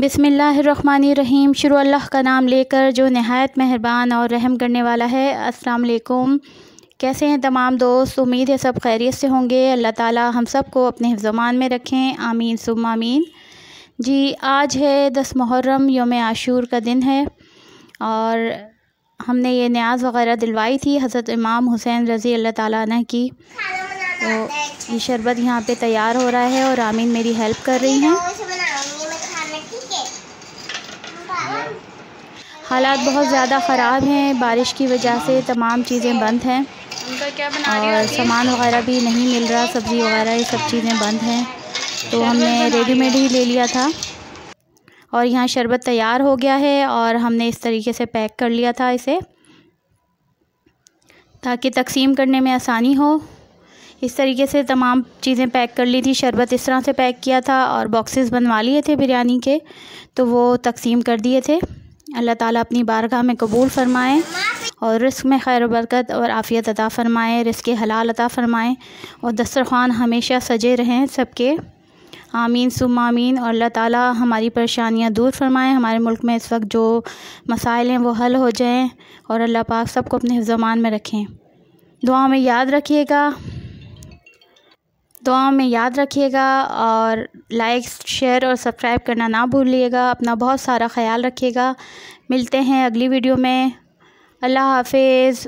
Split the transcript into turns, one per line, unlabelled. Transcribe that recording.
बिसमीम शुरू अल्लाह का नाम लेकर जो नहायत मेहरबान और रहम करने वाला है अस्सलाम वालेकुम कैसे हैं तमाम दोस्त उम्मीद है सब खैरियत से होंगे अल्लाह ताला हम सब को अपने हिफ़ान में रखें आमीन सुम आमीन जी आज है दस मुहर्रम योम आशूर का दिन है और हमने ये न्याज वगैरह दिलवाई थी हज़रत इमाम हुसैन रज़ी अल्लाह ताला की तो ये शरबत यहाँ पे तैयार हो रहा है और आमीन मेरी हेल्प कर रही हैं हालात बहुत ज़्यादा ख़राब हैं बारिश की वजह से तमाम चीज़ें बंद हैं
और सामान वगैरह भी
नहीं मिल रहा सब्ज़ी वगैरह ये सब चीज़ें बंद हैं तो हमने रेडीमेड ही ले लिया था और यहाँ शरबत तैयार हो गया है और हमने इस तरीके से पैक कर लिया था इसे ताकि तकसीम करने में आसानी हो इस तरीके से तमाम चीज़ें पैक कर ली थी शरबत इस तरह से पैक किया था और बॉक्सेस बनवा लिए थे बिरयानी के तो वो तकसीम कर दिए थे अल्लाह ताला अपनी बारगाह में कबूल फ़रमाए और रिस्क में खैर बरकत और आफ़ियत अता फ़रमाए रिस्क हलाल अता फ़रमाए और दस्तरखान हमेशा सजे रहें सबके आमीन सुम आमीन और अल्लाह ताला हमारी परेशानियां दूर फ़रमाएँ हमारे मुल्क में इस वक्त जो मसाइल हैं वो हल हो जाएँ और अल्लाह पाक सबको अपने जमान में रखें दुआ में याद रखिएगा दुआओं में याद रखिएगा और लाइक शेयर और सब्सक्राइब करना ना भूलिएगा अपना बहुत सारा ख्याल रखिएगा मिलते हैं अगली वीडियो में अल्लाह हाफिज़